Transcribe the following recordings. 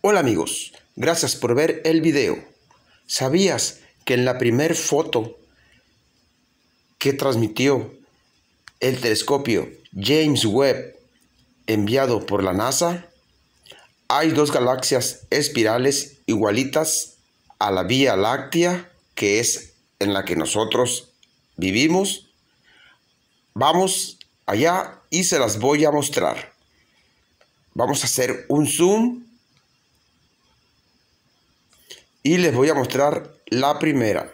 Hola amigos, gracias por ver el video. ¿Sabías que en la primer foto que transmitió el telescopio James Webb enviado por la NASA, hay dos galaxias espirales igualitas a la Vía Láctea, que es en la que nosotros vivimos? Vamos allá y se las voy a mostrar. Vamos a hacer un zoom y les voy a mostrar la primera.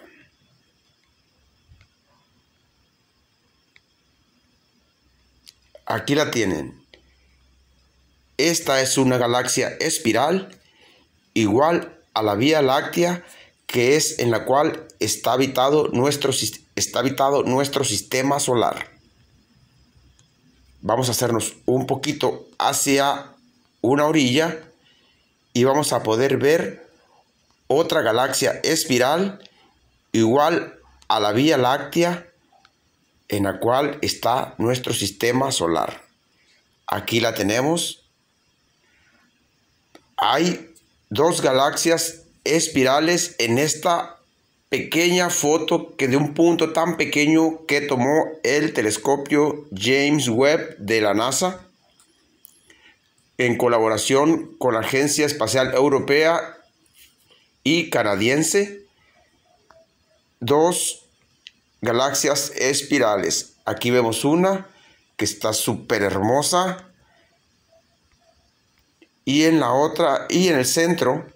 Aquí la tienen. Esta es una galaxia espiral igual a la Vía Láctea que es en la cual está habitado nuestro, está habitado nuestro sistema solar. Vamos a hacernos un poquito hacia una orilla y vamos a poder ver otra galaxia espiral igual a la Vía Láctea en la cual está nuestro sistema solar. Aquí la tenemos. Hay dos galaxias espirales en esta pequeña foto que de un punto tan pequeño que tomó el telescopio James Webb de la NASA en colaboración con la Agencia Espacial Europea y canadiense, dos galaxias espirales. Aquí vemos una que está súper hermosa. Y en la otra, y en el centro,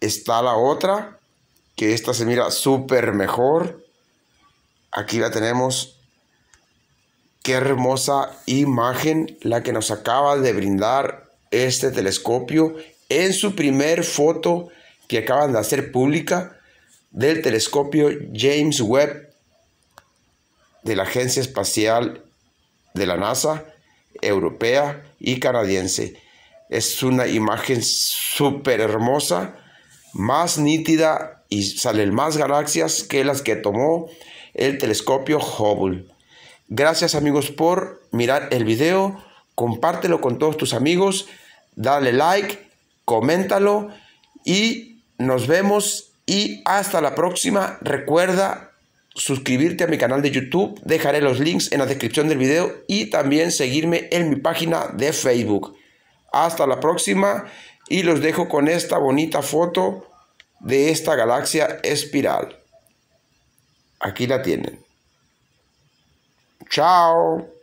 está la otra, que esta se mira súper mejor. Aquí la tenemos. Qué hermosa imagen la que nos acaba de brindar este telescopio en su primer foto que acaban de hacer pública del telescopio James Webb de la Agencia Espacial de la NASA europea y canadiense. Es una imagen súper hermosa, más nítida y salen más galaxias que las que tomó el telescopio Hubble. Gracias amigos por mirar el video, compártelo con todos tus amigos, dale like, coméntalo y nos vemos y hasta la próxima. Recuerda suscribirte a mi canal de YouTube. Dejaré los links en la descripción del video y también seguirme en mi página de Facebook. Hasta la próxima y los dejo con esta bonita foto de esta galaxia espiral. Aquí la tienen. Chao.